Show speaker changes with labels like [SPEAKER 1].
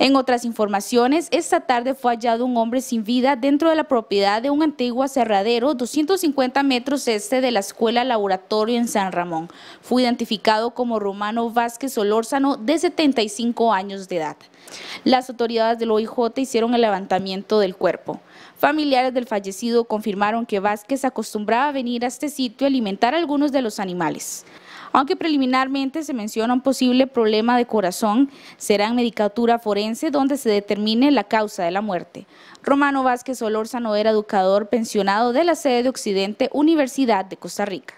[SPEAKER 1] En otras informaciones, esta tarde fue hallado un hombre sin vida dentro de la propiedad de un antiguo aserradero 250 metros este de la Escuela Laboratorio en San Ramón. Fue identificado como Romano Vázquez Olórzano, de 75 años de edad. Las autoridades del OIJ hicieron el levantamiento del cuerpo. Familiares del fallecido confirmaron que Vázquez acostumbraba a venir a este sitio a alimentar a algunos de los animales. Aunque preliminarmente se menciona un posible problema de corazón, será en medicatura forense donde se determine la causa de la muerte. Romano Vázquez Olorzano era educador pensionado de la sede de Occidente Universidad de Costa Rica.